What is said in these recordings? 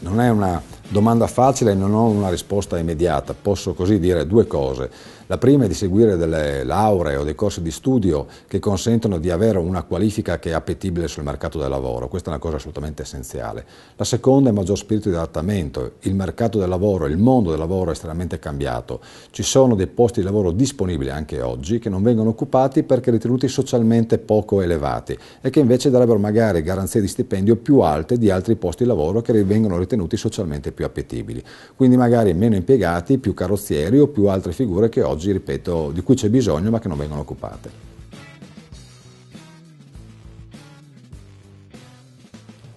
non è una Domanda facile, e non ho una risposta immediata, posso così dire due cose. La prima è di seguire delle lauree o dei corsi di studio che consentono di avere una qualifica che è appetibile sul mercato del lavoro, questa è una cosa assolutamente essenziale. La seconda è maggior spirito di adattamento, il mercato del lavoro, il mondo del lavoro è estremamente cambiato, ci sono dei posti di lavoro disponibili anche oggi che non vengono occupati perché ritenuti socialmente poco elevati e che invece darebbero magari garanzie di stipendio più alte di altri posti di lavoro che vengono ritenuti socialmente più elevati più appetibili. Quindi magari meno impiegati, più carrozzieri o più altre figure che oggi, ripeto, di cui c'è bisogno ma che non vengono occupate.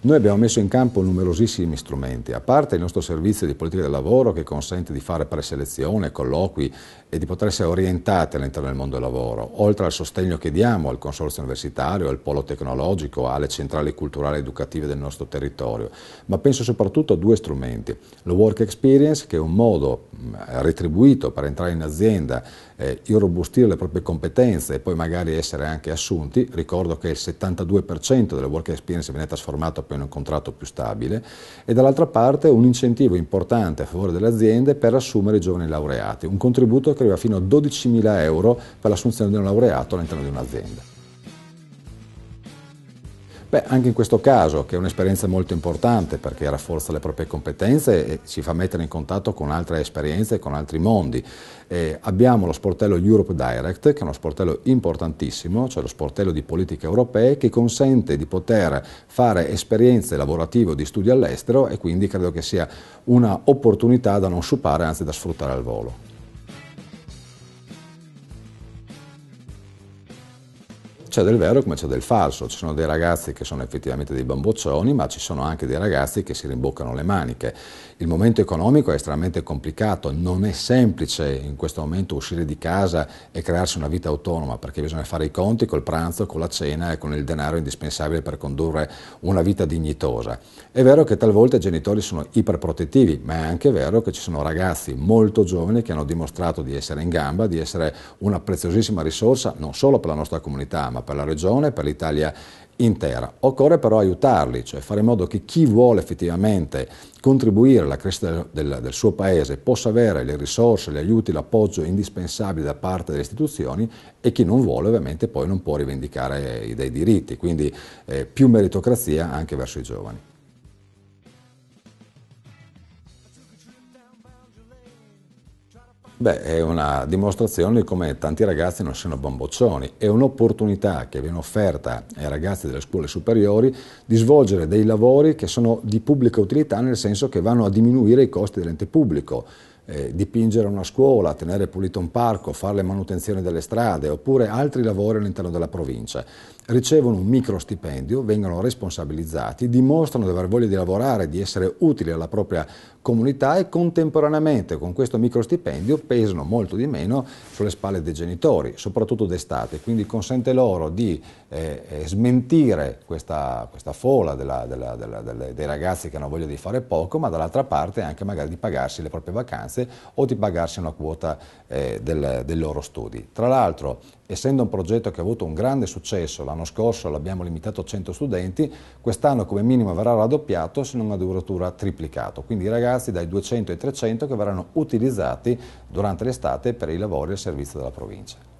Noi abbiamo messo in campo numerosissimi strumenti, a parte il nostro servizio di politica del lavoro che consente di fare preselezione, colloqui e di poter essere orientati all'interno del mondo del lavoro, oltre al sostegno che diamo al consorzio universitario, al polo tecnologico, alle centrali culturali ed educative del nostro territorio, ma penso soprattutto a due strumenti, lo work experience che è un modo retribuito per entrare in azienda, eh, irrobustire le proprie competenze e poi magari essere anche assunti, ricordo che il 72% delle work experience viene trasformato per in un contratto più stabile e dall'altra parte un incentivo importante a favore delle aziende per assumere i giovani laureati, un contributo che arriva fino a 12.000 euro per l'assunzione di un laureato all'interno di un'azienda. Beh, anche in questo caso, che è un'esperienza molto importante perché rafforza le proprie competenze e ci fa mettere in contatto con altre esperienze, e con altri mondi. Eh, abbiamo lo sportello Europe Direct, che è uno sportello importantissimo, cioè lo sportello di politiche europee, che consente di poter fare esperienze lavorative o di studio all'estero e quindi credo che sia un'opportunità da non sciupare, anzi da sfruttare al volo. c'è del vero come c'è del falso, ci sono dei ragazzi che sono effettivamente dei bamboccioni, ma ci sono anche dei ragazzi che si rimboccano le maniche. Il momento economico è estremamente complicato, non è semplice in questo momento uscire di casa e crearsi una vita autonoma, perché bisogna fare i conti col pranzo, con la cena e con il denaro indispensabile per condurre una vita dignitosa. È vero che talvolta i genitori sono iperprotettivi, ma è anche vero che ci sono ragazzi molto giovani che hanno dimostrato di essere in gamba, di essere una preziosissima risorsa non solo per la nostra comunità, ma per la Regione, per l'Italia intera. Occorre però aiutarli, cioè fare in modo che chi vuole effettivamente contribuire alla crescita del, del, suo paese possa avere le risorse, gli aiuti, l'appoggio indispensabile da parte delle istituzioni e chi non vuole ovviamente poi non può rivendicare dei diritti, quindi eh, più meritocrazia anche verso i giovani. Beh, è una dimostrazione di come tanti ragazzi non siano bamboccioni, è un'opportunità che viene offerta ai ragazzi delle scuole superiori di svolgere dei lavori che sono di pubblica utilità, nel senso che vanno a diminuire i costi dell'ente pubblico. Eh, dipingere una scuola, tenere pulito un parco, fare le manutenzioni delle strade oppure altri lavori all'interno della provincia ricevono un micro stipendio, vengono responsabilizzati, dimostrano di aver voglia di lavorare, di essere utili alla propria comunità e contemporaneamente con questo micro stipendio pesano molto di meno sulle spalle dei genitori, soprattutto d'estate, quindi consente loro di eh, eh smentire questa, questa fola della, della, della, dei ragazzi che hanno voglia di fare poco, ma dall'altra parte anche magari di pagarsi le proprie vacanze o di pagarsi una quota eh, del, dei loro studi. Tra l'altro essendo un progetto che ha avuto un grande successo, l'anno scorso l'abbiamo limitato a 100 studenti, quest'anno come minimo verrà raddoppiato se non addirittura triplicato, quindi ragazzi dai 200 ai 300 che verranno utilizzati durante l'estate per i lavori al servizio della provincia.